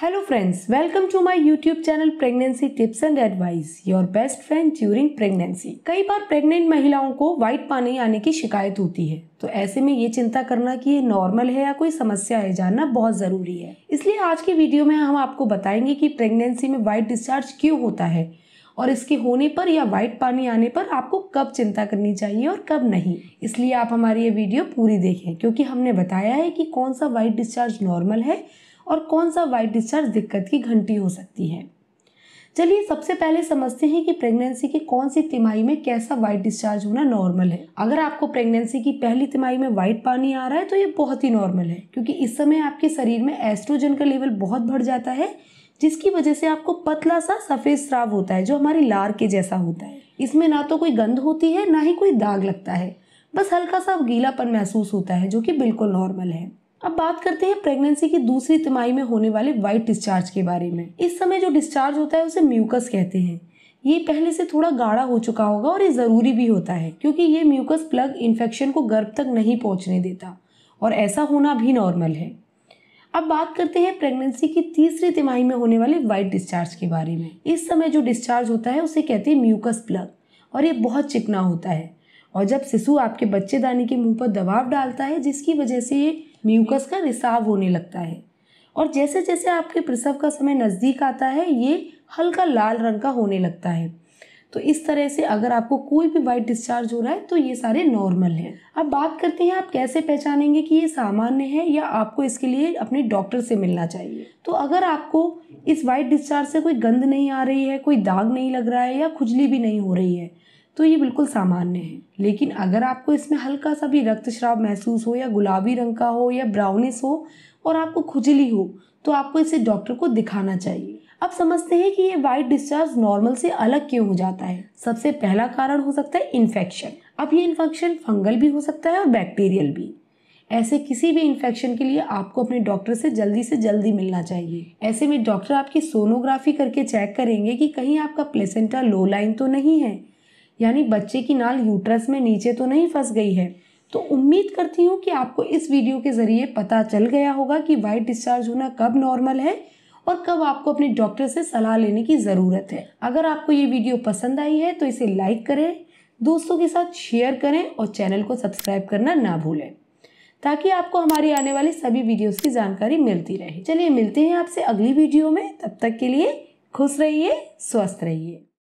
hello friends welcome to my YouTube channel pregnancy tips and advice your best friend during pregnancy कई बार pregnant महिलाओं को white पानी आने की शिकायत होती है तो ऐसे में ये चिंता करना कि ये नॉर्मल है या कोई समस्या है जानना बहुत ज़रूरी है इसलिए आज की वीडियो में हम आपको बताएंगे कि प्रेगनेंसी में व्हाइट डिस्चार्ज क्यों होता है और इसके होने पर या व्हाइट पानी आने पर आपको कब चिंता करनी चाहिए और कब नहीं इसलिए आप हमारी ये वीडियो पूरी देखें क्योंकि हमने बताया है कि कौन सा व्हाइट डिस्चार्ज नॉर्मल है और कौन सा वाइट डिस्चार्ज दिक्कत की घंटी हो सकती है चलिए सबसे पहले समझते हैं कि प्रेगनेंसी के कौन सी तिमाही में कैसा वाइट डिस्चार्ज होना नॉर्मल है अगर आपको प्रेगनेंसी की पहली तिमाही में वाइट पानी आ रहा है तो ये बहुत ही नॉर्मल है क्योंकि इस समय आपके शरीर में एस्ट्रोजन का लेवल बहुत बढ़ जाता है जिसकी वजह से आपको पतला सा सफ़ेद स्राव होता है जो हमारी लार के जैसा होता है इसमें ना तो कोई गंध होती है ना ही कोई दाग लगता है बस हल्का सा गीलापन महसूस होता है जो कि बिल्कुल नॉर्मल है अब बात करते हैं प्रेगनेंसी की दूसरी तिमाही में होने वाले व्हाइट डिस्चार्ज के बारे में इस समय जो डिस्चार्ज होता है उसे म्यूकस कहते हैं ये पहले से थोड़ा गाढ़ा हो चुका होगा और ये ज़रूरी भी होता है क्योंकि ये म्यूकस प्लग इन्फेक्शन को गर्भ तक नहीं पहुंचने देता और ऐसा होना भी नॉर्मल है अब बात करते हैं प्रेगनेंसी की तीसरी तिमाही में होने वाले व्हाइट डिस्चार्ज के बारे में इस समय जो डिस्चार्ज होता है उसे कहते हैं म्यूकस प्लग और ये बहुत चिकना होता है और जब शिशु आपके बच्चेदानी के मुंह पर दबाव डालता है जिसकी वजह से ये म्यूकस का रिसाव होने लगता है और जैसे जैसे आपके प्रसव का समय नज़दीक आता है ये हल्का लाल रंग का होने लगता है तो इस तरह से अगर आपको कोई भी वाइट डिस्चार्ज हो रहा है तो ये सारे नॉर्मल हैं अब बात करते हैं आप कैसे पहचानेंगे कि ये सामान्य है या आपको इसके लिए अपने डॉक्टर से मिलना चाहिए तो अगर आपको इस वाइट डिस्चार्ज से कोई गंद नहीं आ रही है कोई दाग नहीं लग रहा है या खुजली भी नहीं हो रही है तो ये बिल्कुल सामान्य है लेकिन अगर आपको इसमें हल्का सा भी रक्तस्राव महसूस हो या गुलाबी रंग का हो या ब्राउनिस हो और आपको खुजली हो तो आपको इसे डॉक्टर को दिखाना चाहिए अब समझते हैं कि ये वाइट डिस्चार्ज नॉर्मल से अलग क्यों हो जाता है सबसे पहला कारण हो सकता है इन्फेक्शन अब ये इन्फेक्शन फंगल भी हो सकता है और बैक्टीरियल भी ऐसे किसी भी इन्फेक्शन के लिए आपको अपने डॉक्टर से जल्दी से जल्दी मिलना चाहिए ऐसे में डॉक्टर आपकी सोनोग्राफी करके चेक करेंगे कि कहीं आपका प्लेसेंटा लो लाइन तो नहीं है यानी बच्चे की नाल यूट्रस में नीचे तो नहीं फंस गई है तो उम्मीद करती हूँ कि आपको इस वीडियो के ज़रिए पता चल गया होगा कि वाइट डिस्चार्ज होना कब नॉर्मल है और कब आपको अपने डॉक्टर से सलाह लेने की ज़रूरत है अगर आपको ये वीडियो पसंद आई है तो इसे लाइक करें दोस्तों के साथ शेयर करें और चैनल को सब्सक्राइब करना ना भूलें ताकि आपको हमारी आने वाली सभी वीडियोस की जानकारी मिलती रहे चलिए मिलते हैं आपसे अगली वीडियो में तब तक के लिए खुश रहिए स्वस्थ रहिए